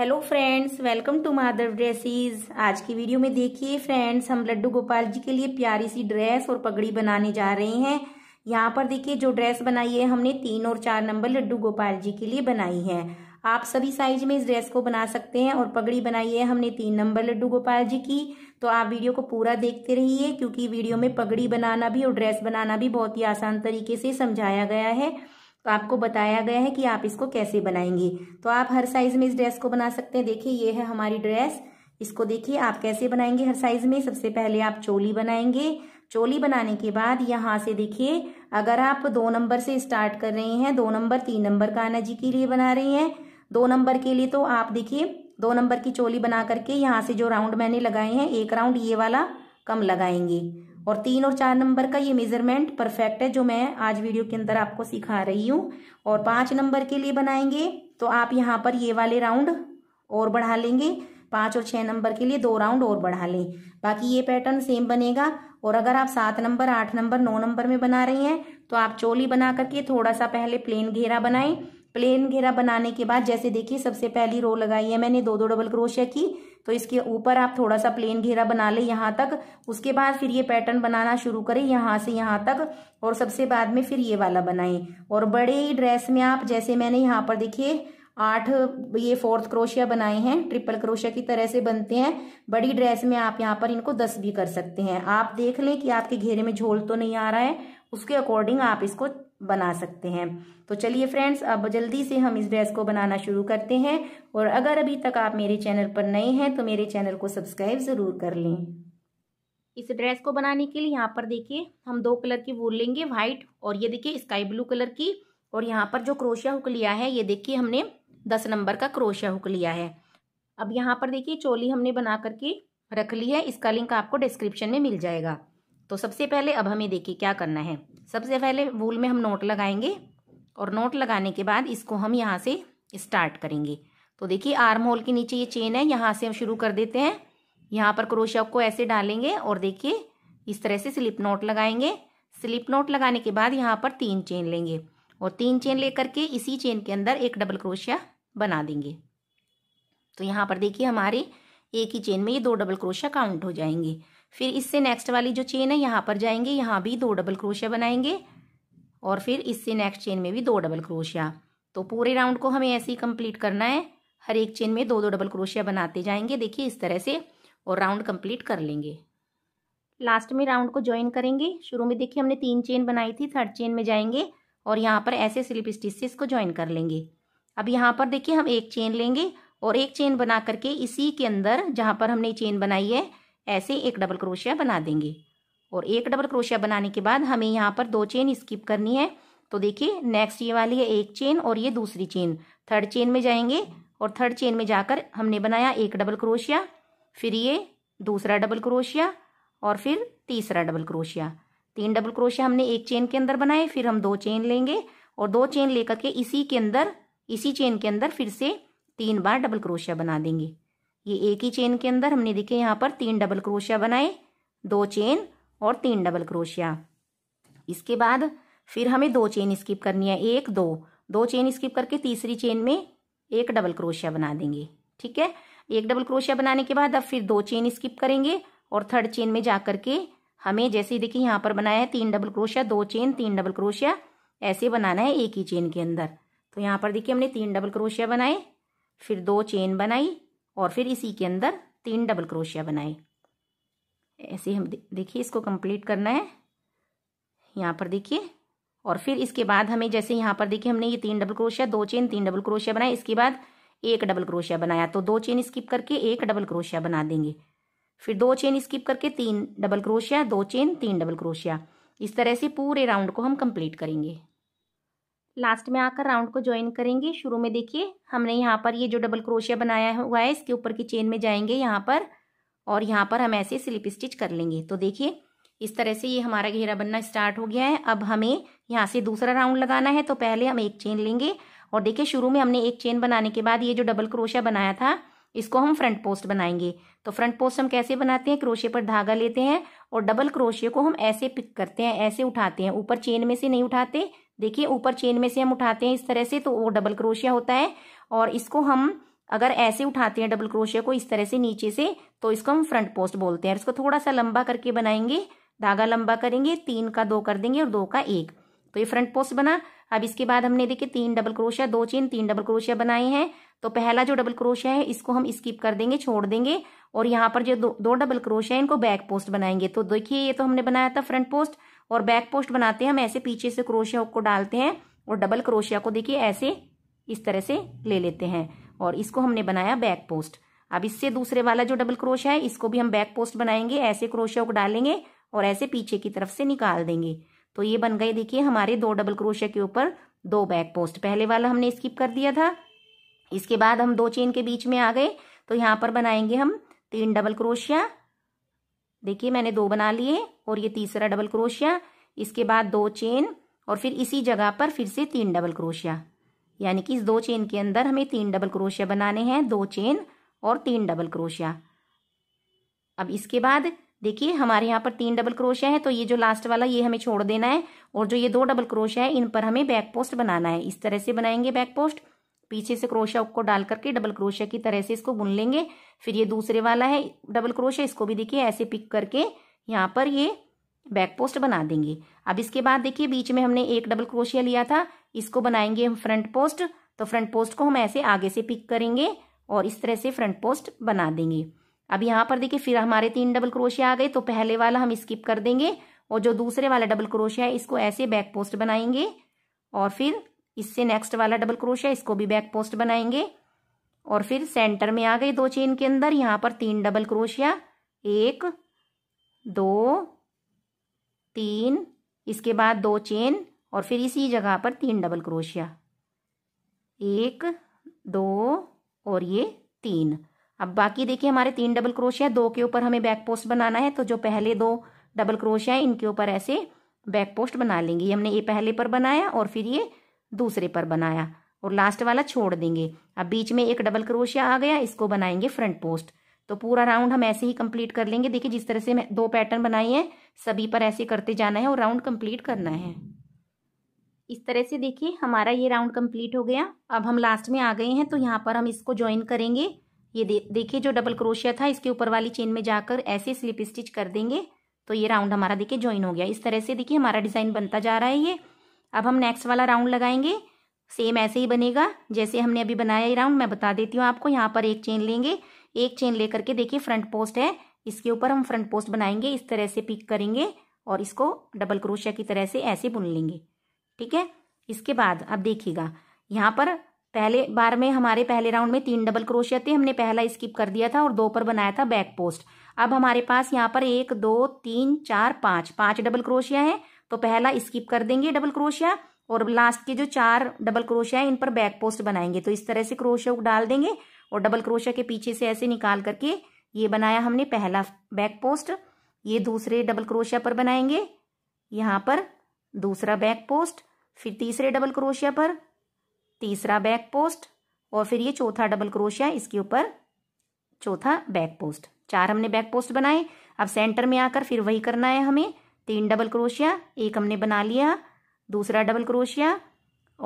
hello friends welcome to Madhav dresses आज की video में देखिए फ्रेंड्स हम लड्डू गोपाल जी के लिए प्यारी सी ड्रेस और पगड़ी बनाने जा रहे हैं यहाँ पर देखिए जो ड्रेस बनाई है हमने तीन और चार नंबर लड्डू गोपाल जी के लिए बनाई है आप सभी साइज में इस ड्रेस को बना सकते हैं और पगड़ी बनाई है हमने तीन नंबर लड्डू गोपाल जी की तो आप वीडियो को पूरा देखते रहिए क्योंकि वीडियो में पगड़ी बनाना भी और ड्रेस बनाना भी बहुत ही आसान तरीके से समझाया गया है तो आपको बताया गया है कि आप इसको कैसे बनाएंगे तो आप हर साइज में इस ड्रेस को बना सकते हैं देखिए ये है हमारी ड्रेस इसको देखिए आप कैसे बनाएंगे हर साइज में सबसे पहले आप चोली बनाएंगे चोली बनाने के बाद यहाँ से देखिए अगर आप दो नंबर से स्टार्ट कर रहे हैं दो नंबर तीन नंबर आना जी के लिए बना रहे हैं दो नंबर के लिए तो आप देखिए दो नंबर की चोली बना करके यहाँ से जो राउंड मैंने लगाए हैं एक राउंड ये वाला कम लगाएंगे और तीन और चार नंबर का ये मेजरमेंट परफेक्ट है जो मैं आज वीडियो के अंदर आपको सिखा रही हूँ और पांच नंबर के लिए बनाएंगे तो आप यहाँ पर ये वाले राउंड और बढ़ा लेंगे पांच और छह नंबर के लिए दो राउंड और बढ़ा लें बाकी ये पैटर्न सेम बनेगा और अगर आप सात नंबर आठ नंबर नौ नंबर में बना रही हैं तो आप चोली बना करके थोड़ा सा पहले प्लेन घेरा बनाएं प्लेन घेरा बनाने के बाद जैसे देखिए सबसे पहली रो लगाई है मैंने दो दो डबल क्रोशिया की तो इसके ऊपर आप थोड़ा सा प्लेन घेरा बना ले यहाँ तक उसके बाद फिर ये पैटर्न बनाना शुरू करें यहाँ से यहाँ तक और सबसे बाद में फिर ये वाला बनाएं और बड़े ही ड्रेस में आप जैसे मैंने यहाँ पर देखिए आठ ये फोर्थ क्रोशिया बनाए हैं ट्रिपल क्रोशिया की तरह से बनते हैं बड़ी ड्रेस में आप यहाँ पर इनको दस भी कर सकते हैं आप देख लें कि आपके घेरे में झोल तो नहीं आ रहा है उसके अकॉर्डिंग आप इसको बना सकते हैं तो चलिए फ्रेंड्स अब जल्दी से हम इस ड्रेस को बनाना शुरू करते हैं और अगर अभी तक आप मेरे चैनल पर नए हैं तो मेरे चैनल को सब्सक्राइब ज़रूर कर लें इस ड्रेस को बनाने के लिए यहाँ पर देखिए हम दो कलर की वूल लेंगे व्हाइट और ये देखिए स्काई ब्लू कलर की और यहाँ पर जो क्रोशिया हुक लिया है ये देखिए हमने दस नंबर का क्रोशिया हुक लिया है अब यहाँ पर देखिए चोली हमने बना करके रख ली है इसका लिंक आपको डिस्क्रिप्शन में मिल जाएगा तो सबसे पहले अब हमें देखिए क्या करना है सबसे पहले वूल में हम नोट लगाएंगे और नोट लगाने के बाद इसको हम यहाँ से स्टार्ट करेंगे तो देखिए आर्म होल के नीचे ये चेन है यहाँ से हम शुरू कर देते हैं यहाँ पर क्रोशिया को ऐसे डालेंगे और देखिए इस तरह से स्लिप नोट लगाएंगे स्लिप नोट लगाने के बाद यहाँ पर तीन चेन लेंगे और तीन चेन लेकर के इसी चेन के अंदर एक डबल क्रोशिया बना देंगे तो यहाँ पर देखिए हमारे एक ही चेन में ये दो डबल क्रोशिया काउंट हो जाएंगे फिर इससे नेक्स्ट वाली जो चेन है यहाँ पर जाएंगे यहाँ भी दो डबल क्रोशिया बनाएंगे और फिर इससे नेक्स्ट चेन में भी दो डबल क्रोशिया तो पूरे राउंड को हमें ऐसे ही कंप्लीट करना है हर एक चेन में दो दो डबल क्रोशिया बनाते जाएंगे देखिए इस तरह से और राउंड कंप्लीट कर लेंगे लास्ट में राउंड को ज्वाइन करेंगे शुरू में देखिए हमने तीन चेन बनाई थी थर्ड चेन में जाएंगे और यहाँ पर ऐसे स्लिप स्टिच से इसको ज्वाइन कर लेंगे अब यहाँ पर देखिए हम एक चेन लेंगे और एक चेन बना करके इसी के अंदर जहाँ पर हमने चेन बनाई है ऐसे एक डबल क्रोशिया बना देंगे और एक डबल क्रोशिया बनाने के बाद हमें यहाँ पर दो चेन स्किप करनी है तो देखिए नेक्स्ट ये वाली है एक चेन और ये दूसरी चेन थर्ड चेन में जाएंगे और थर्ड चेन में जाकर हमने बनाया एक डबल क्रोशिया फिर ये दूसरा डबल क्रोशिया और फिर तीसरा डबल क्रोशिया तीन डबल क्रोशिया हमने एक चेन के अंदर बनाए फिर हम दो चेन लेंगे और दो चेन लेकर के इसी के अंदर इसी चेन के अंदर फिर से तीन बार डबल क्रोशिया बना देंगे ये एक ही चेन के अंदर हमने देखे यहाँ पर तीन डबल क्रोशिया बनाए दो चेन और तीन डबल क्रोशिया इसके बाद फिर हमें दो चेन स्किप करनी है एक दो दो चेन स्किप करके तीसरी चेन में एक डबल क्रोशिया बना देंगे ठीक है एक डबल क्रोशिया बनाने के बाद अब फिर दो चेन स्किप करेंगे और थर्ड चेन में जा करके हमें जैसे देखिए यहाँ पर बनाया है तीन डबल क्रोशिया दो चेन तीन डबल क्रोशिया ऐसे बनाना है एक ही चेन के अंदर तो यहाँ पर देखिए हमने तीन डबल क्रोशिया बनाए फिर दो चेन बनाई और फिर इसी के अंदर तीन डबल क्रोशिया बनाए ऐसे हम देखिए इसको कंप्लीट करना है यहाँ पर देखिए और फिर इसके बाद हमें जैसे यहाँ पर देखिए हमने ये तीन डबल क्रोशिया दो चेन तीन डबल क्रोशिया बनाए इसके बाद एक डबल क्रोशिया बनाया तो दो चेन स्किप करके एक डबल क्रोशिया बना देंगे फिर दो चेन स्किप करके तीन डबल क्रोशिया दो चेन तीन डबल क्रोशिया इस तरह से पूरे राउंड को हम कंप्लीट करेंगे लास्ट में आकर राउंड को ज्वाइन करेंगे शुरू में देखिए हमने यहाँ पर ये जो डबल क्रोशिया बनाया हुआ है इसके ऊपर की चेन में जाएंगे यहाँ पर और यहाँ पर हम ऐसे स्लिप स्टिच कर लेंगे तो देखिए इस तरह से ये हमारा घेरा बनना स्टार्ट हो गया है अब हमें यहाँ से दूसरा राउंड लगाना है तो पहले हम एक चेन लेंगे और देखिए शुरू में हमने एक चेन बनाने के बाद ये जो डबल क्रोशिया बनाया था इसको हम फ्रंट पोस्ट बनाएंगे तो फ्रंट पोस्ट हम कैसे बनाते हैं क्रोशे पर धागा लेते हैं और डबल क्रोशे को हम ऐसे पिक करते हैं ऐसे उठाते हैं ऊपर चेन में से नहीं उठाते देखिए ऊपर चेन में से हम उठाते हैं इस तरह से तो वो डबल क्रोशिया होता है और इसको हम अगर ऐसे उठाते हैं डबल क्रोशिया को इस तरह से नीचे से तो इसको हम फ्रंट पोस्ट बोलते हैं इसको थोड़ा सा लंबा करके बनाएंगे धागा लंबा करेंगे तीन का दो कर देंगे और दो का एक तो ये फ्रंट पोस्ट बना अब इसके बाद हमने देखिए तीन डबल क्रोशिया दो चेन तीन डबल क्रोशिया बनाए हैं तो पहला जो डबल क्रोशिया है इसको हम स्किप कर देंगे छोड़ देंगे और यहाँ पर जो दो, दो डबल क्रोशिया इनको बैक पोस्ट बनाएंगे तो देखिए ये तो हमने बनाया था फ्रंट पोस्ट और बैक पोस्ट बनाते हैं हम ऐसे पीछे से क्रोशिया को डालते हैं और डबल क्रोशिया को देखिए ऐसे इस तरह से ले लेते हैं और इसको हमने बनाया बैक पोस्ट अब इससे दूसरे वाला जो डबल क्रोशिया है इसको भी हम बैक पोस्ट बनाएंगे ऐसे क्रोशिया को डालेंगे और ऐसे पीछे की तरफ से निकाल देंगे तो ये बन गए देखिए हमारे दो डबल क्रोशिया के ऊपर दो बैक पोस्ट पहले वाला हमने स्किप कर दिया था इसके बाद हम दो चेन के बीच में आ गए तो यहाँ पर बनाएंगे हम तीन डबल क्रोशिया देखिए मैंने दो बना लिए और ये तीसरा डबल क्रोशिया इसके बाद दो चेन और फिर इसी जगह पर फिर से तीन डबल क्रोशिया यानी कि इस दो चेन के अंदर हमें तीन डबल क्रोशिया बनाने हैं दो चेन और तीन डबल क्रोशिया अब इसके बाद देखिए हमारे यहाँ पर तीन डबल क्रोशिया है तो ये जो लास्ट वाला ये हमें छोड़ देना है और जो ये दो डबल क्रोशिया है इन पर हमें बैक पोस्ट बनाना है इस तरह से बनाएंगे बैक पोस्ट पीछे से क्रोशा को डाल करके डबल क्रोशिया की तरह से इसको बुन लेंगे फिर ये दूसरे वाला है डबल क्रोशा इसको भी देखिए ऐसे पिक करके यहाँ पर ये बैक पोस्ट बना देंगे अब इसके बाद देखिए बीच में हमने एक डबल क्रोशिया लिया था इसको बनाएंगे हम फ्रंट पोस्ट तो फ्रंट पोस्ट को हम ऐसे आगे से पिक करेंगे और इस तरह से फ्रंट पोस्ट बना देंगे अब यहाँ पर देखिए फिर हमारे तीन डबल क्रोशिया आ गए तो पहले वाला हम स्किप कर देंगे और जो दूसरे वाला डबल क्रोशिया है इसको ऐसे बैक पोस्ट बनाएंगे और फिर इससे नेक्स्ट वाला डबल क्रोशिया इसको भी बैक पोस्ट बनाएंगे और फिर सेंटर में आ गए दो चेन के अंदर यहां पर तीन डबल क्रोशिया एक दो तीन इसके बाद दो चेन और फिर इसी जगह पर तीन डबल क्रोशिया एक दो और ये तीन अब बाकी देखिए हमारे तीन डबल क्रोशिया दो के ऊपर हमें बैक पोस्ट बनाना है तो जो पहले दो डबल क्रोशिया इनके ऊपर ऐसे बैक पोस्ट बना लेंगे हमने ये पहले पर बनाया और फिर ये दूसरे पर बनाया और लास्ट वाला छोड़ देंगे अब बीच में एक डबल क्रोशिया आ गया इसको बनाएंगे फ्रंट पोस्ट तो पूरा राउंड हम ऐसे ही कंप्लीट कर लेंगे देखिए जिस तरह से मैं दो पैटर्न बनाए हैं सभी पर ऐसे करते जाना है और राउंड कंप्लीट करना है इस तरह से देखिए हमारा ये राउंड कंप्लीट हो गया अब हम लास्ट में आ गए हैं तो यहाँ पर हम इसको ज्वाइन करेंगे ये दे, देखिए जो डबल क्रोशिया था इसके ऊपर वाली चेन में जाकर ऐसे स्लिप स्टिच कर देंगे तो ये राउंड हमारा देखिए ज्वाइन हो गया इस तरह से देखिए हमारा डिज़ाइन बनता जा रहा है ये अब हम नेक्स्ट वाला राउंड लगाएंगे सेम ऐसे ही बनेगा जैसे हमने अभी बनाया ये राउंड मैं बता देती हूँ आपको यहाँ पर एक चेन लेंगे एक चेन लेकर के देखिए फ्रंट पोस्ट है इसके ऊपर हम फ्रंट पोस्ट बनाएंगे इस तरह से पिक करेंगे और इसको डबल क्रोशिया की तरह से ऐसे बुन लेंगे ठीक है इसके बाद अब देखिएगा यहाँ पर पहले बार में हमारे पहले राउंड में तीन डबल क्रोशिया थे हमने पहला स्किप कर दिया था और दो पर बनाया था बैक पोस्ट अब हमारे पास यहाँ पर एक दो तीन चार पाँच पाँच डबल क्रोशिया है तो पहला स्किप कर देंगे डबल क्रोशिया और लास्ट के जो चार डबल क्रोशिया है इन पर बैक पोस्ट बनाएंगे तो इस तरह से क्रोशिया डाल देंगे और डबल क्रोशिया के पीछे से ऐसे निकाल करके ये बनाया हमने पहला बैक पोस्ट ये दूसरे डबल क्रोशिया पर बनाएंगे यहां पर दूसरा बैक पोस्ट फिर तीसरे डबल क्रोशिया पर तीसरा बैक पोस्ट और फिर ये चौथा डबल क्रोशिया इसके ऊपर चौथा बैक पोस्ट चार हमने बैक पोस्ट बनाए अब सेंटर में आकर फिर वही करना है हमें तीन डबल क्रोशिया एक हमने बना लिया दूसरा डबल क्रोशिया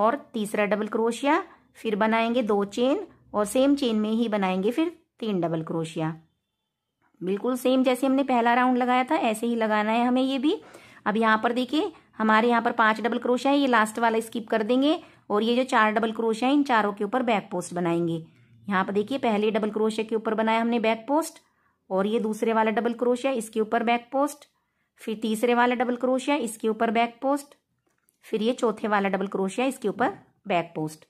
और तीसरा डबल क्रोशिया फिर बनाएंगे दो चेन और सेम चेन में ही बनाएंगे फिर तीन डबल क्रोशिया बिल्कुल सेम जैसे हमने पहला राउंड लगाया था ऐसे ही लगाना है हमें ये भी अब यहाँ पर देखिए हमारे यहाँ पर पांच डबल क्रोशिया है ये लास्ट वाला स्किप कर देंगे और ये जो चार डबल क्रोशिया है इन चारों के ऊपर बैक पोस्ट बनाएंगे यहाँ पर देखिए पहले डबल क्रोशिया के ऊपर बनाया हमने बैक पोस्ट और ये दूसरे वाला डबल क्रोशिया इसके ऊपर बैक पोस्ट फिर तीसरे वाला डबल क्रोशिया इसके ऊपर बैक पोस्ट फिर ये चौथे वाला डबल क्रोशिया इसके ऊपर बैक पोस्ट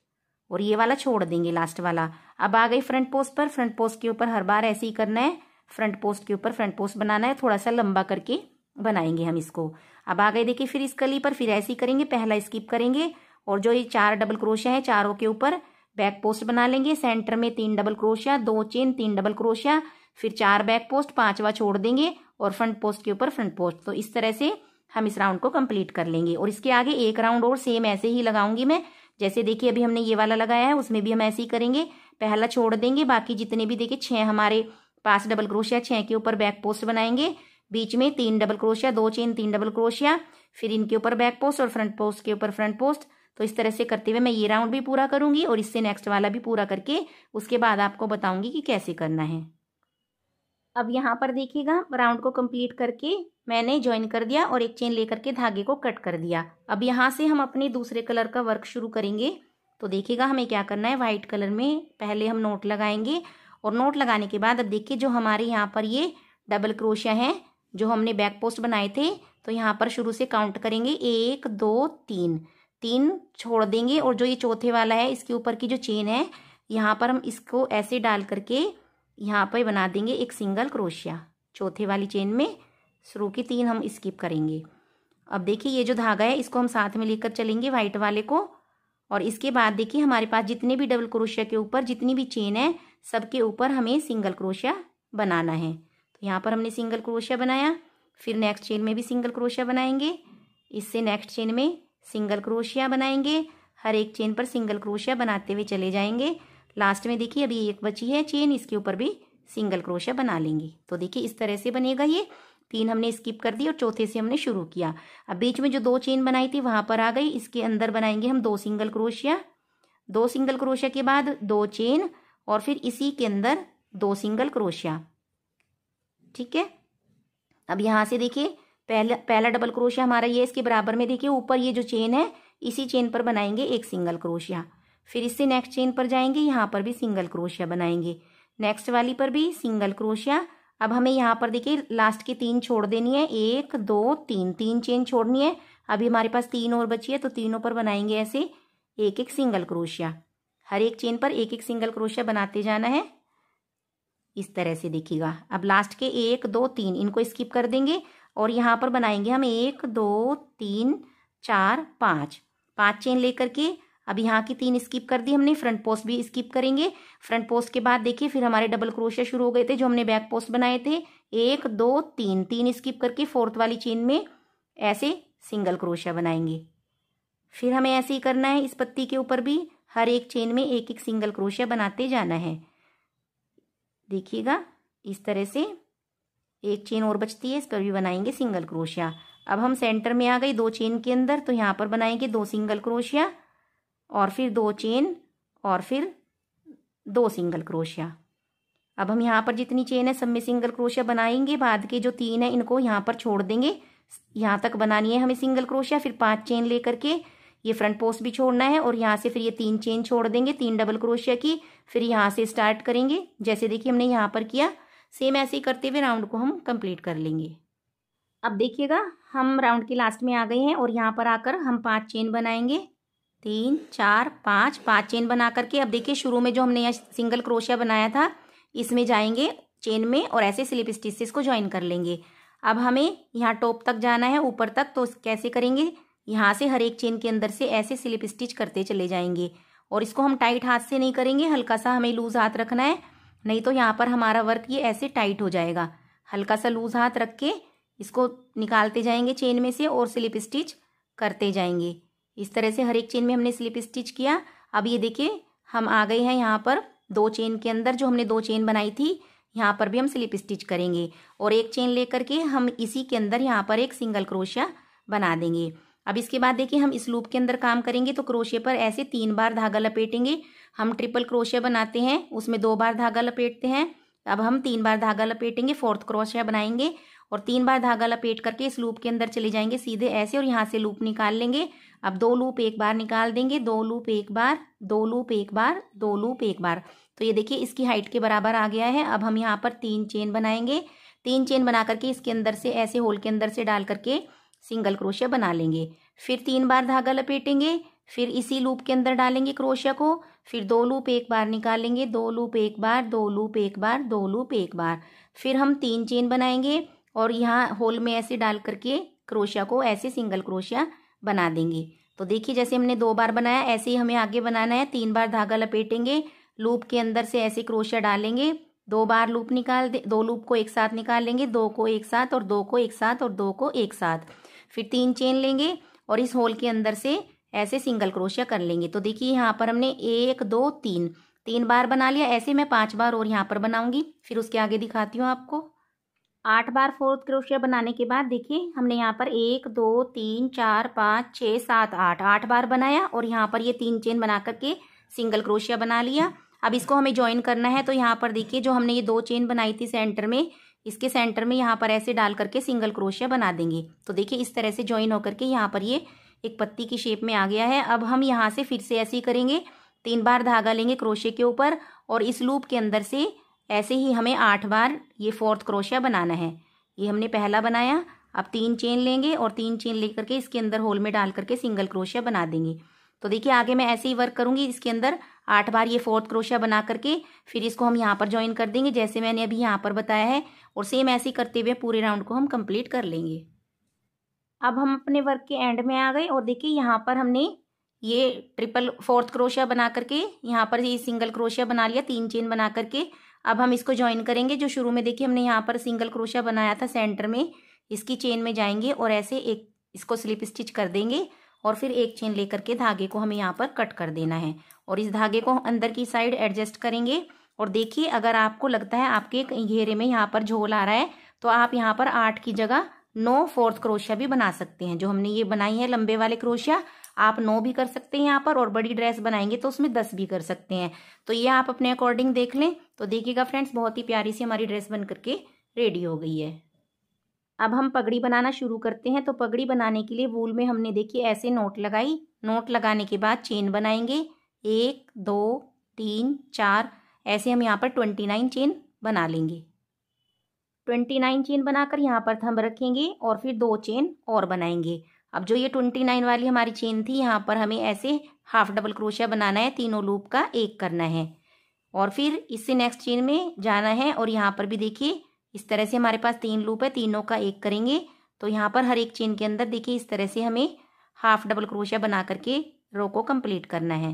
और ये वाला छोड़ देंगे लास्ट वाला अब आ गई फ्रंट पोस्ट पर फ्रंट पोस्ट के ऊपर हर बार ऐसे ही करना है फ्रंट पोस्ट के ऊपर फ्रंट पोस्ट बनाना है थोड़ा सा लंबा करके बनाएंगे हम इसको अब आ गए देखिए फिर इस कली पर फिर ऐसे ही करेंगे पहला स्किप करेंगे और जो ये चार डबल क्रोशिया है चारों के ऊपर बैक पोस्ट बना लेंगे सेंटर में तीन डबल क्रोशिया दो चेन तीन डबल क्रोशिया फिर चार बैक पोस्ट पांचवा छोड़ देंगे और फ्रंट पोस्ट के ऊपर फ्रंट पोस्ट तो इस तरह से हम इस राउंड को कंप्लीट कर लेंगे और इसके आगे एक राउंड और सेम ऐसे ही लगाऊंगी मैं जैसे देखिए अभी हमने ये वाला लगाया है उसमें भी हम ऐसे ही करेंगे पहला छोड़ देंगे बाकी जितने भी देखिए छह हमारे पास डबल क्रोशिया छह के ऊपर बैक पोस्ट बनाएंगे बीच में तीन डबल क्रोशिया दो चेन तीन डबल क्रोशिया फिर इनके ऊपर बैक पोस्ट और फ्रंट पोस्ट के ऊपर फ्रंट पोस्ट तो इस तरह से करते हुए मैं ये राउंड भी पूरा करूंगी और इससे नेक्स्ट वाला भी पूरा करके उसके बाद आपको बताऊंगी कि कैसे करना है अब यहाँ पर देखिएगा राउंड को कंप्लीट करके मैंने ज्वाइन कर दिया और एक चेन लेकर के धागे को कट कर दिया अब यहाँ से हम अपने दूसरे कलर का वर्क शुरू करेंगे तो देखिएगा हमें क्या करना है वाइट कलर में पहले हम नोट लगाएंगे और नोट लगाने के बाद अब देखिए जो हमारे यहाँ पर ये डबल क्रोशिया हैं जो हमने बैक पोस्ट बनाए थे तो यहाँ पर शुरू से काउंट करेंगे एक दो तीन तीन छोड़ देंगे और जो ये चौथे वाला है इसके ऊपर की जो चेन है यहाँ पर हम इसको ऐसे डाल करके यहाँ पर बना देंगे एक सिंगल क्रोशिया चौथे वाली चेन में शुरू की तीन हम स्किप करेंगे अब देखिए ये जो धागा है इसको हम साथ में लेकर चलेंगे व्हाइट वाले को और इसके बाद देखिए हमारे पास जितने भी डबल क्रोशिया के ऊपर जितनी भी चेन है सबके ऊपर हमें सिंगल क्रोशिया बनाना है तो यहाँ पर हमने सिंगल क्रोशिया बनाया फिर नेक्स्ट चेन में भी सिंगल क्रोशिया बनाएंगे इससे नेक्स्ट चेन में सिंगल क्रोशिया बनाएंगे हर एक चेन पर सिंगल क्रोशिया बनाते हुए चले जाएंगे लास्ट में देखिए अभी एक बची है चेन इसके ऊपर भी सिंगल क्रोशिया बना लेंगे तो देखिए इस तरह से बनेगा ये तीन हमने स्किप कर दी और चौथे से हमने शुरू किया अब बीच में जो दो चेन बनाई थी वहां पर आ गई इसके अंदर बनाएंगे हम दो सिंगल क्रोशिया दो सिंगल क्रोशिया के बाद दो चेन और फिर इसी के अंदर दो सिंगल क्रोशिया ठीक है अब यहां से देखिए पहला पहला डबल क्रोशिया हमारा ये इसके बराबर में देखिए ऊपर ये जो चेन है इसी चेन पर बनाएंगे एक सिंगल क्रोशिया फिर इससे नेक्स्ट चेन पर जाएंगे यहाँ पर भी सिंगल क्रोशिया बनाएंगे नेक्स्ट वाली पर भी सिंगल क्रोशिया अब हमें यहाँ पर देखिए लास्ट की तीन छोड़ देनी है एक दो तीन तीन चेन छोड़नी है अभी हमारे पास तीन और बची है तो तीनों पर बनाएंगे ऐसे एक एक सिंगल क्रोशिया हर एक चेन पर एक एक सिंगल क्रोशिया बनाते जाना है इस तरह से देखिएगा अब लास्ट के एक दो तीन इनको स्किप कर देंगे और यहाँ पर बनाएंगे हम एक दो तीन चार पाँच पाँच चेन लेकर के अब यहाँ की तीन स्किप कर दी हमने फ्रंट पोस्ट भी स्किप करेंगे फ्रंट पोस्ट के बाद देखिए फिर हमारे डबल क्रोशिया शुरू हो गए थे जो हमने बैक पोस्ट बनाए थे एक दो तीन तीन स्किप करके फोर्थ वाली चेन में ऐसे सिंगल क्रोशिया बनाएंगे फिर हमें ऐसे ही करना है इस पत्ती के ऊपर भी हर एक चेन में एक एक सिंगल क्रोशिया बनाते जाना है देखिएगा इस तरह से एक चेन और बचती है इस पर भी बनाएंगे सिंगल क्रोशिया अब हम सेंटर में आ गए दो चेन के अंदर तो यहाँ पर बनाएंगे दो सिंगल क्रोशिया और फिर दो चेन और फिर दो सिंगल क्रोशिया अब हम यहाँ पर जितनी चेन है सब में सिंगल क्रोशिया बनाएंगे बाद के जो तीन है इनको यहाँ पर छोड़ देंगे यहाँ तक बनानी है हमें सिंगल क्रोशिया फिर पांच चेन लेकर के ये फ्रंट पोस्ट भी छोड़ना है और यहाँ से फिर ये तीन चेन छोड़ देंगे तीन डबल क्रोशिया की फिर यहाँ से स्टार्ट करेंगे जैसे देखिए हमने यहाँ पर किया सेम ऐसे ही करते हुए राउंड को हम कंप्लीट कर लेंगे अब देखिएगा हम राउंड के लास्ट में आ गए हैं और यहाँ पर आकर हम पांच चेन बनाएंगे तीन चार पाँच पाँच चेन बना करके अब देखिए शुरू में जो हमने यहाँ सिंगल क्रोशिया बनाया था इसमें जाएंगे चेन में और ऐसे स्लिप स्टिच से इसको ज्वाइन कर लेंगे अब हमें यहाँ टॉप तक जाना है ऊपर तक तो कैसे करेंगे यहाँ से हर एक चेन के अंदर से ऐसे स्लिप स्टिच करते चले जाएंगे और इसको हम टाइट हाथ से नहीं करेंगे हल्का सा हमें लूज़ हाथ रखना है नहीं तो यहाँ पर हमारा वर्क ये ऐसे टाइट हो जाएगा हल्का सा लूज़ हाथ रख के इसको निकालते जाएंगे चेन में से और स्लिप स्टिच करते जाएंगे इस तरह से हर एक चेन में हमने स्लिप स्टिच किया अब ये देखिए हम आ गए हैं यहाँ पर दो चेन के अंदर जो हमने दो चेन बनाई थी यहाँ पर भी हम स्लिप स्टिच करेंगे और एक चेन लेकर के हम इसी के अंदर यहाँ पर एक सिंगल क्रोशिया बना देंगे अब इसके बाद देखिए हम इस लूप के अंदर काम करेंगे तो क्रोशे पर ऐसे तीन बार धागा लपेटेंगे हम ट्रिपल क्रोशिया बनाते हैं उसमें दो बार धागा लपेटते हैं अब हम तीन बार धागा लपेटेंगे फोर्थ क्रोशिया बनाएंगे और तीन बार धागा लपेट करके इस लूप के अंदर चले जाएंगे सीधे ऐसे और यहाँ से लूप निकाल लेंगे अब दो लूप एक बार निकाल देंगे दो लूप एक बार दो लूप एक बार दो लूप एक बार तो ये देखिए इसकी हाइट के बराबर आ गया है अब हम यहाँ पर तीन चेन बनाएंगे तीन चेन बना करके इसके अंदर से ऐसे होल के अंदर से डाल करके सिंगल क्रोशिया बना लेंगे फिर तीन बार धागा लपेटेंगे फिर इसी लूप के अंदर डालेंगे क्रोशिया को फिर दो लूप एक बार निकालेंगे दो लूप एक बार दो लूप एक बार दो लूप एक बार फिर हम तीन चेन बनाएंगे और यहाँ होल में ऐसे डाल करके क्रोशिया को ऐसे सिंगल क्रोशिया बना देंगे तो देखिए जैसे हमने दो बार बनाया ऐसे ही हमें आगे बनाना है तीन बार धागा लपेटेंगे लूप के अंदर से ऐसे क्रोशिया डालेंगे दो बार लूप निकाल दे दो लूप को एक साथ निकाल लेंगे दो को एक साथ और दो को एक साथ और दो को एक साथ फिर तीन चेन लेंगे और इस होल के अंदर से ऐसे सिंगल क्रोशिया कर लेंगे तो देखिए यहाँ पर हमने एक दो तीन तीन बार बना लिया ऐसे मैं पांच बार और यहाँ पर बनाऊंगी फिर उसके आगे दिखाती हूँ आपको आठ बार फोर्थ क्रोशिया बनाने के बाद देखिए हमने यहाँ पर एक दो तीन चार पाँच छः सात आठ आठ बार बनाया और यहाँ पर ये तीन चेन बना करके सिंगल क्रोशिया बना लिया अब इसको हमें ज्वाइन करना है तो यहाँ पर देखिए जो हमने ये दो चेन बनाई थी सेंटर में इसके सेंटर में यहाँ पर ऐसे डाल करके सिंगल क्रोशिया बना देंगे तो देखिए इस तरह से ज्वाइन होकर के यहाँ पर ये एक पत्ती की शेप में आ गया है अब हम यहाँ से फिर से ऐसे ही करेंगे तीन बार धागा लेंगे क्रोशे के ऊपर और इस लूप के अंदर से ऐसे ही हमें आठ बार ये फोर्थ क्रोशिया बनाना है ये हमने पहला बनाया अब तीन चेन लेंगे और तीन चेन लेकर के इसके अंदर होल में डाल करके सिंगल क्रोशिया बना देंगे तो देखिए आगे मैं ऐसे ही वर्क करूंगी इसके अंदर आठ बार ये फोर्थ क्रोशिया बना करके फिर इसको हम यहाँ पर ज्वाइन कर देंगे जैसे मैंने अभी यहाँ पर बताया है और सेम ऐसे ही करते हुए पूरे राउंड को हम कंप्लीट कर लेंगे अब हम अपने वर्क के एंड में आ गए और देखिए यहाँ पर हमने ये ट्रिपल फोर्थ क्रोशिया बना करके यहाँ पर ये सिंगल क्रोशिया बना लिया तीन चेन बना करके अब हम इसको ज्वाइन करेंगे जो शुरू में देखिए हमने यहाँ पर सिंगल क्रोशा बनाया था सेंटर में इसकी चेन में जाएंगे और ऐसे एक इसको स्लिप स्टिच कर देंगे और फिर एक चेन लेकर के धागे को हमें यहाँ पर कट कर देना है और इस धागे को अंदर की साइड एडजस्ट करेंगे और देखिए अगर आपको लगता है आपके घेरे में यहाँ पर झोल आ रहा है तो आप यहाँ पर आठ की जगह नौ फोर्थ क्रोशिया भी बना सकते हैं जो हमने ये बनाई है लंबे वाले क्रोशिया आप नौ भी कर सकते हैं यहाँ पर और बड़ी ड्रेस बनाएंगे तो उसमें दस भी कर सकते हैं तो ये आप अपने अकॉर्डिंग देख लें तो देखिएगा फ्रेंड्स बहुत ही प्यारी सी हमारी ड्रेस बन करके रेडी हो गई है अब हम पगड़ी बनाना शुरू करते हैं तो पगड़ी बनाने के लिए वूल में हमने देखिए ऐसे नोट लगाई नोट लगाने के बाद चेन बनाएंगे एक दो तीन चार ऐसे हम यहाँ पर ट्वेंटी नाइन चेन बना लेंगे ट्वेंटी नाइन चेन बनाकर यहाँ पर थम रखेंगे और फिर दो चेन और बनाएंगे अब जो ये ट्वेंटी नाइन वाली हमारी चेन थी यहाँ पर हमें ऐसे हाफ डबल क्रोशिया बनाना है तीनों लूप का एक करना है और फिर इससे नेक्स्ट चेन में जाना है और यहाँ पर भी देखिए इस तरह से हमारे पास तीन लूप है तीनों का एक करेंगे तो यहाँ पर हर एक चेन के अंदर देखिए इस तरह से हमें हाफ डबल क्रोशिया बना करके रो को कंप्लीट करना है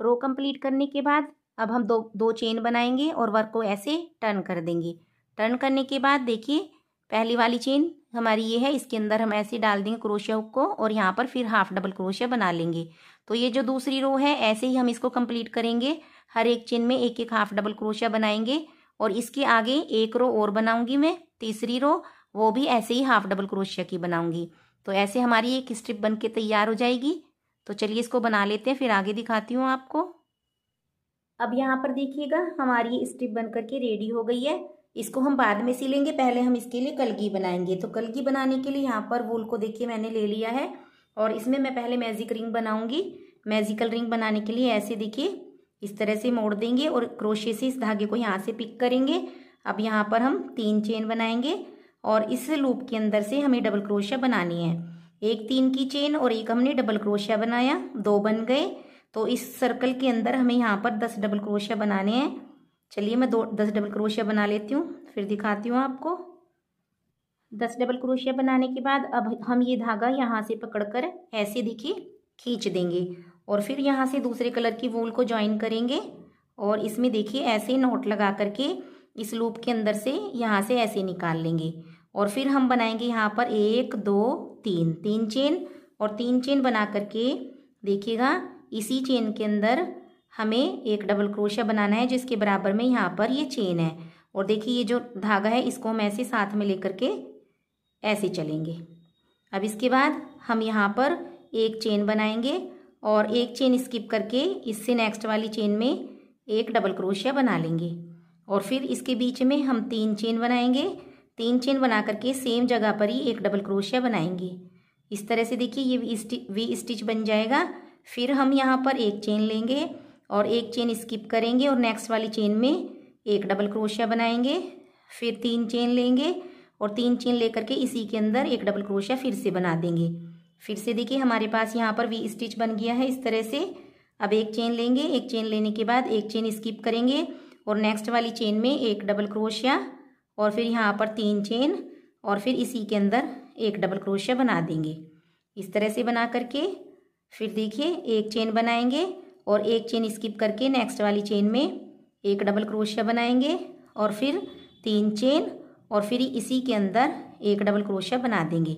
रो कंप्लीट करने के बाद अब हम दो दो चेन बनाएंगे और वर्क को ऐसे टर्न कर देंगे टर्न करने के बाद देखिए पहली वाली चेन हमारी ये है इसके अंदर हम ऐसे डाल देंगे क्रोशिया हुक को और यहाँ पर फिर हाफ डबल क्रोशिया बना लेंगे तो ये जो दूसरी रो है ऐसे ही हम इसको कंप्लीट करेंगे हर एक चेन में एक एक हाफ डबल क्रोशिया बनाएंगे और इसके आगे एक रो और बनाऊंगी मैं तीसरी रो वो भी ऐसे ही हाफ डबल क्रोशिया की बनाऊंगी तो ऐसे हमारी एक स्ट्रिप बन के तैयार हो जाएगी तो चलिए इसको बना लेते हैं फिर आगे दिखाती हूँ आपको अब यहाँ पर देखिएगा हमारी स्ट्रिप बन करके रेडी हो गई है इसको हम बाद में सिलेंगे पहले हम इसके लिए कलगी बनाएंगे तो कलगी बनाने के लिए यहाँ पर वूल को देखिए मैंने ले लिया है और इसमें मैं पहले मैजिक रिंग बनाऊंगी मैजिकल रिंग बनाने के लिए ऐसे देखिए इस तरह से मोड़ देंगे और क्रोशे से इस धागे को यहाँ से पिक करेंगे अब यहाँ पर हम तीन चेन बनाएंगे और इस लूप के अंदर से हमें डबल क्रोशिया बनानी है एक तीन की चेन और एक हमने डबल क्रोशिया बनाया दो बन गए तो इस सर्कल के अंदर हमें यहाँ पर दस डबल क्रोशिया बनाने हैं चलिए मैं दो दस डबल क्रोशिया बना लेती हूँ फिर दिखाती हूँ आपको दस डबल क्रोशिया बनाने के बाद अब हम ये धागा यहाँ से पकड़कर ऐसे देखिए खींच देंगे और फिर यहाँ से दूसरे कलर की वूल को ज्वाइन करेंगे और इसमें देखिए ऐसे नोट लगा करके इस लूप के अंदर से यहाँ से ऐसे निकाल लेंगे और फिर हम बनाएंगे यहाँ पर एक दो तीन तीन चेन और तीन चेन बना करके देखिएगा इसी चेन के अंदर हमें एक डबल क्रोशिया बनाना है जिसके बराबर में यहाँ पर ये चेन है और देखिए ये जो धागा है इसको हम ऐसे साथ में लेकर के ऐसे चलेंगे अब इसके बाद हम यहाँ पर एक चेन बनाएंगे और एक चेन स्किप करके इससे नेक्स्ट वाली चेन में एक डबल क्रोशिया बना लेंगे और फिर इसके बीच में हम तीन चेन बनाएंगे तीन चेन बना करके सेम जगह पर ही एक डबल क्रोशिया बनाएंगे इस तरह से देखिए ये वी स्टिच बन जाएगा फिर हम यहाँ पर एक चेन लेंगे और एक चेन स्किप करेंगे और नेक्स्ट वाली चेन में एक डबल क्रोशिया बनाएंगे फिर तीन चेन लेंगे और तीन चेन लेकर के इसी के अंदर एक डबल क्रोशिया फिर से बना देंगे फिर से देखिए हमारे पास यहाँ पर वी स्टिच बन गया है इस तरह से अब एक चेन लेंगे एक चेन लेने के बाद एक चेन स्किप करेंगे और नेक्स्ट वाली चेन में एक डबल क्रोशिया और फिर यहाँ पर तीन चेन और फिर इसी के अंदर एक डबल क्रोशिया बना देंगे इस तरह से बना करके फिर देखिए एक चेन बनाएंगे और एक चेन स्किप करके नेक्स्ट वाली चेन में एक डबल क्रोशिया बनाएंगे और फिर तीन चेन और फिर इसी के अंदर एक डबल क्रोशिया बना देंगे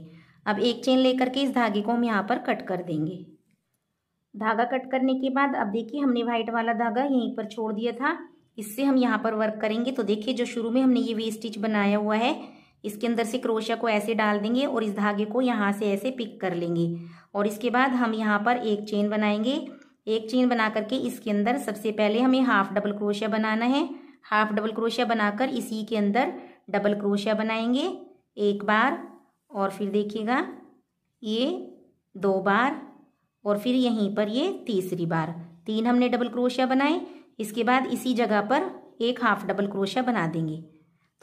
अब एक चेन लेकर के इस धागे को हम यहाँ पर कट कर देंगे धागा कट करने के बाद अब देखिए हमने वाइट वाला धागा यहीं पर छोड़ दिया था इससे हम यहाँ पर वर्क करेंगे तो देखिए जो शुरू में हमने ये वी स्टिच बनाया हुआ है इसके अंदर से क्रोशिया को ऐसे डाल देंगे और इस धागे को यहाँ से ऐसे पिक कर लेंगे और इसके बाद हम यहाँ पर एक चेन बनाएंगे एक चेन बना करके इसके अंदर सबसे पहले हमें हाफ डबल क्रोशिया बनाना है हाफ डबल क्रोशिया बनाकर इसी के अंदर डबल क्रोशिया बनाएंगे एक बार और फिर देखिएगा ये दो बार और फिर यहीं पर ये तीसरी बार तीन हमने डबल क्रोशिया बनाए इसके बाद इसी जगह पर एक हाफ डबल क्रोशिया बना देंगे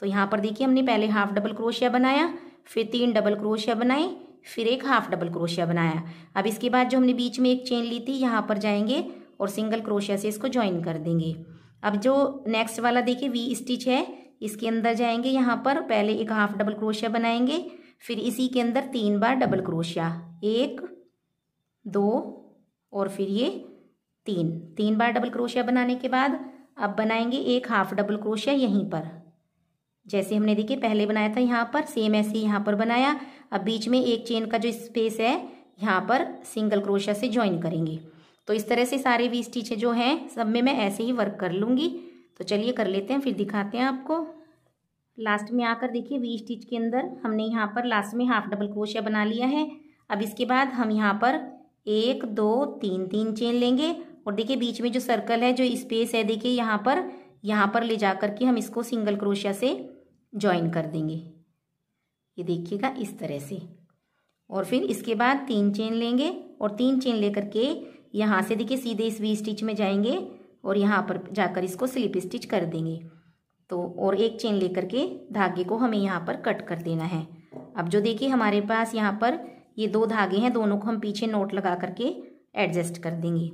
तो यहाँ पर देखिए हमने पहले हाफ डबल क्रोशिया बनाया फिर तीन डबल क्रोशिया बनाए फिर एक हाफ डबल क्रोशिया बनाया अब इसके बाद जो हमने बीच में एक चेन ली थी यहाँ पर जाएंगे और सिंगल क्रोशिया से इसको ज्वाइन कर देंगे अब जो नेक्स्ट वाला देखिए वी स्टिच है इसके अंदर जाएंगे यहाँ पर पहले एक हाफ डबल क्रोशिया बनाएंगे फिर इसी के अंदर तीन बार डबल क्रोशिया एक दो और फिर ये तीन तीन बार डबल क्रोशिया बनाने के बाद अब बनाएंगे एक हाफ डबल क्रोशिया यहीं पर जैसे हमने देखिए पहले बनाया था यहाँ पर सेम ऐसे यहाँ पर बनाया अब बीच में एक चेन का जो स्पेस है यहाँ पर सिंगल क्रोशिया से ज्वाइन करेंगे तो इस तरह से सारे वी स्टिचें जो हैं सब में मैं ऐसे ही वर्क कर लूँगी तो चलिए कर लेते हैं फिर दिखाते हैं आपको लास्ट में आकर देखिए वी स्टिच के अंदर हमने यहाँ पर लास्ट में हाफ डबल क्रोशिया बना लिया है अब इसके बाद हम यहाँ पर एक दो तीन तीन चेन लेंगे और देखिए बीच में जो सर्कल है जो स्पेस है देखिए यहाँ पर यहाँ पर ले जा कर के हम इसको सिंगल क्रोशिया से ज्वाइन कर देंगे ये देखिएगा इस तरह से और फिर इसके बाद तीन चेन लेंगे और तीन चेन लेकर के यहाँ से देखिए सीधे इस वी स्टिच में जाएंगे और यहाँ पर जाकर इसको स्लिप स्टिच कर देंगे तो और एक चेन लेकर के धागे को हमें यहाँ पर कट कर देना है अब जो देखिए हमारे पास यहाँ पर ये दो धागे हैं दोनों को हम पीछे नोट लगा करके एडजस्ट कर देंगे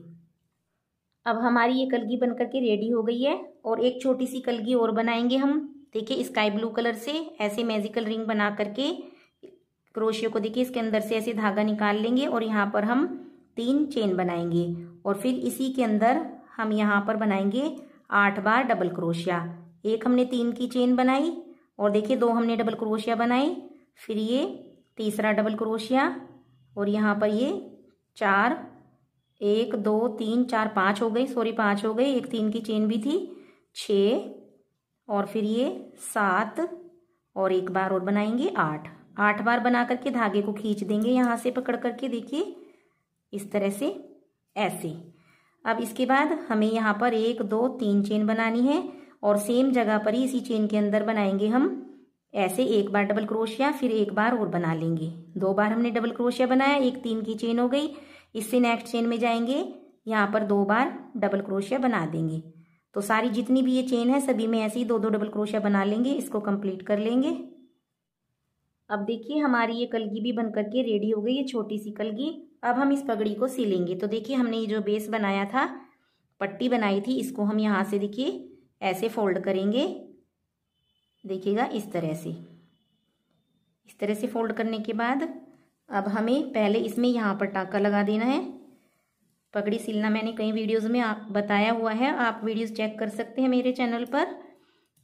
अब हमारी ये कलगी बनकर के रेडी हो गई है और एक छोटी सी कलगी और बनाएंगे हम देखिए स्काई ब्लू कलर से ऐसे मैजिकल रिंग बना करके क्रोशियो को देखिए इसके अंदर से ऐसे धागा निकाल लेंगे और यहाँ पर हम तीन चेन बनाएंगे और फिर इसी के अंदर हम यहाँ पर बनाएंगे आठ बार डबल क्रोशिया एक हमने तीन की चेन बनाई और देखिए दो हमने डबल क्रोशिया बनाई फिर ये तीसरा डबल क्रोशिया और यहाँ पर ये चार एक दो तीन चार पाँच हो गई सॉरी पाँच हो गई एक तीन की चेन भी थी छः और फिर ये सात और एक बार और बनाएंगे आठ आठ बार बना करके धागे को खींच देंगे यहाँ से पकड़ करके देखिए इस तरह से ऐसे अब इसके बाद हमें यहाँ पर एक दो तीन चेन बनानी है और सेम जगह पर ही इसी चेन के अंदर बनाएंगे हम ऐसे एक बार डबल क्रोशिया फिर एक बार और बना लेंगे दो बार हमने डबल क्रोशिया बनाया एक तीन की चेन हो गई इससे नेक्स्ट चेन में जाएंगे यहाँ पर दो बार डबल क्रोशिया बना देंगे तो सारी जितनी भी ये चेन है सभी में ऐसे ही दो दो डबल क्रोशिया बना लेंगे इसको कंप्लीट कर लेंगे अब देखिए हमारी ये कलगी भी बन करके रेडी हो गई है छोटी सी कलगी अब हम इस पगड़ी को सिलेंगे तो देखिए हमने ये जो बेस बनाया था पट्टी बनाई थी इसको हम यहाँ से देखिए ऐसे फोल्ड करेंगे देखिएगा इस तरह से इस तरह से फोल्ड करने के बाद अब हमें पहले इसमें यहाँ पर टाका लगा देना है पगड़ी सिलना मैंने कई वीडियोस में आप बताया हुआ है आप वीडियोस चेक कर सकते हैं मेरे चैनल पर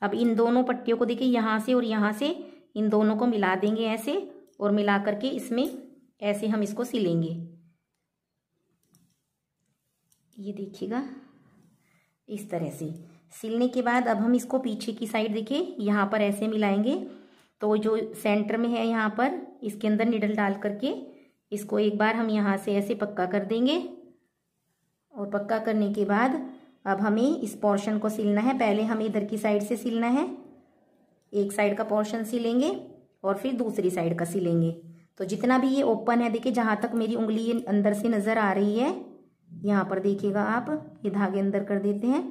अब इन दोनों पट्टियों को देखिए यहाँ से और यहाँ से इन दोनों को मिला देंगे ऐसे और मिला करके इसमें ऐसे हम इसको सिलेंगे ये देखिएगा इस तरह से सिलने के बाद अब हम इसको पीछे की साइड देखिए यहाँ पर ऐसे मिलाएंगे तो जो सेंटर में है यहाँ पर इसके अंदर निडल डाल करके इसको एक बार हम यहाँ से ऐसे पक्का कर देंगे और पक्का करने के बाद अब हमें इस पोर्शन को सिलना है पहले हमें इधर की साइड से सिलना है एक साइड का पोर्शन सिलेंगे और फिर दूसरी साइड का सिलेंगे तो जितना भी ये ओपन है देखिए जहाँ तक मेरी उंगली ये अंदर से नज़र आ रही है यहाँ पर देखिएगा आप ये धागे अंदर कर देते हैं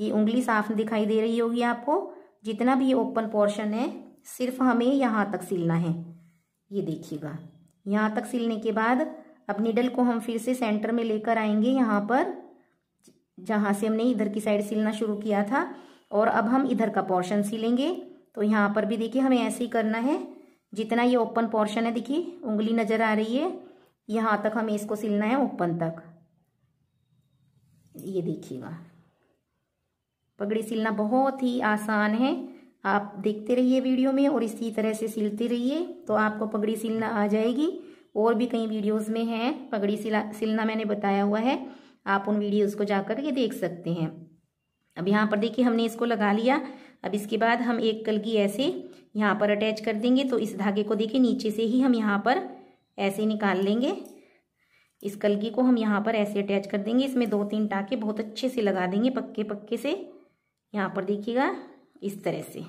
ये उंगली साफ दिखाई दे रही होगी आपको जितना भी ये ओपन पोर्शन है सिर्फ हमें यहाँ तक सिलना है ये देखिएगा यहाँ तक सिलने के बाद अब निडल को हम फिर से सेंटर में लेकर आएंगे यहाँ पर जहाँ से हमने इधर की साइड सिलना शुरू किया था और अब हम इधर का पोर्शन सिलेंगे तो यहाँ पर भी देखिए हमें ऐसे ही करना है जितना ये ओपन पोर्शन है देखिए उंगली नज़र आ रही है यहाँ तक हमें इसको सिलना है ओपन तक ये देखिएगा पगड़ी सिलना बहुत ही आसान है आप देखते रहिए वीडियो में और इसी तरह से सिलते रहिए तो आपको पगड़ी सिलना आ जाएगी और भी कई वीडियोस में हैं पगड़ी सिला सिलना मैंने बताया हुआ है आप उन वीडियोस को जाकर के देख सकते हैं अब यहाँ पर देखिए हमने इसको लगा लिया अब इसके बाद हम एक कलगी ऐसे यहाँ पर अटैच कर देंगे तो इस धागे को देखिए नीचे से ही हम यहाँ पर ऐसे निकाल लेंगे इस कलगी को हम यहाँ पर ऐसे अटैच कर देंगे इसमें दो तीन टाँके बहुत अच्छे से लगा देंगे पक्के पक्के से यहाँ पर देखिएगा इस तरह से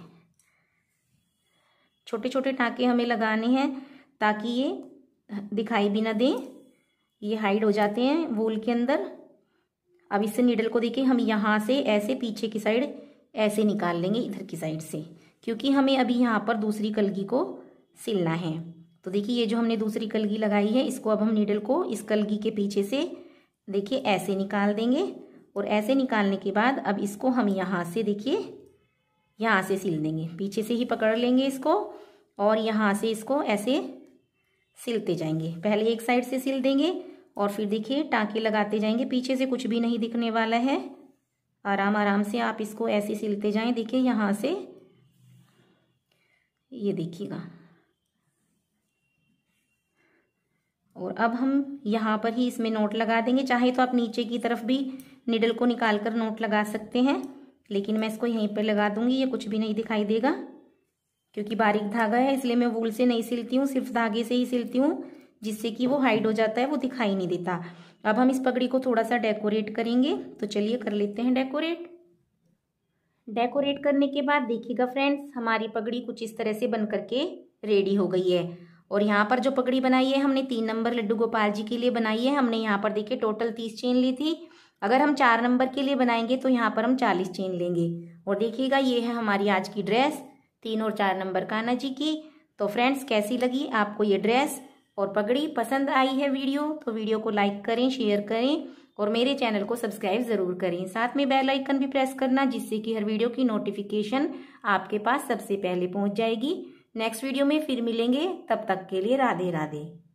छोटे छोटे टाँके हमें लगाने हैं ताकि ये दिखाई भी ना दें ये हाइड हो जाते हैं वूल के अंदर अब इससे नीडल को देखिए हम यहाँ से ऐसे पीछे की साइड ऐसे निकाल लेंगे इधर की साइड से क्योंकि हमें अभी यहाँ पर दूसरी कलगी को सिलना है तो देखिए ये जो हमने दूसरी कलगी लगाई है इसको अब हम नीडल को इस कलगी के पीछे से देखिए ऐसे निकाल देंगे और ऐसे निकालने के बाद अब इसको हम यहाँ से देखिए यहाँ से सिल देंगे पीछे से ही पकड़ लेंगे इसको और यहाँ से इसको ऐसे सिलते जाएंगे पहले एक साइड से सिल देंगे और फिर देखिए टाँके लगाते जाएंगे पीछे से कुछ भी नहीं दिखने वाला है आराम आराम से आप इसको ऐसे सिलते जाएं देखिए यहाँ से ये देखिएगा और अब हम यहाँ पर ही इसमें नोट लगा देंगे चाहे तो आप नीचे की तरफ भी निडल को निकाल कर नोट लगा सकते हैं लेकिन मैं इसको यहीं पर लगा दूंगी ये कुछ भी नहीं दिखाई देगा क्योंकि बारीक धागा है इसलिए मैं वूल से नहीं सिलती हूँ सिर्फ धागे से ही सिलती हूँ जिससे कि वो हाइड हो जाता है वो दिखाई नहीं देता अब हम इस पगड़ी को थोड़ा सा डेकोरेट करेंगे तो चलिए कर लेते हैं डेकोरेट डेकोरेट करने के बाद देखिएगा फ्रेंड्स हमारी पगड़ी कुछ इस तरह से बन करके रेडी हो गई है और यहाँ पर जो पगड़ी बनाई है हमने तीन नंबर लड्डू गोपाल जी के लिए बनाई है हमने यहाँ पर देखिए टोटल तीस चेन ली थी अगर हम चार नंबर के लिए बनाएंगे तो यहाँ पर हम चालीस चेन लेंगे और देखिएगा ये है हमारी आज की ड्रेस तीन और चार नंबर कान्हा जी की तो फ्रेंड्स कैसी लगी आपको ये ड्रेस और पगड़ी पसंद आई है वीडियो तो वीडियो को लाइक करें शेयर करें और मेरे चैनल को सब्सक्राइब जरूर करें साथ में बेल आइकन भी प्रेस करना जिससे कि हर वीडियो की नोटिफिकेशन आपके पास सबसे पहले पहुंच जाएगी नेक्स्ट वीडियो में फिर मिलेंगे तब तक के लिए राधे राधे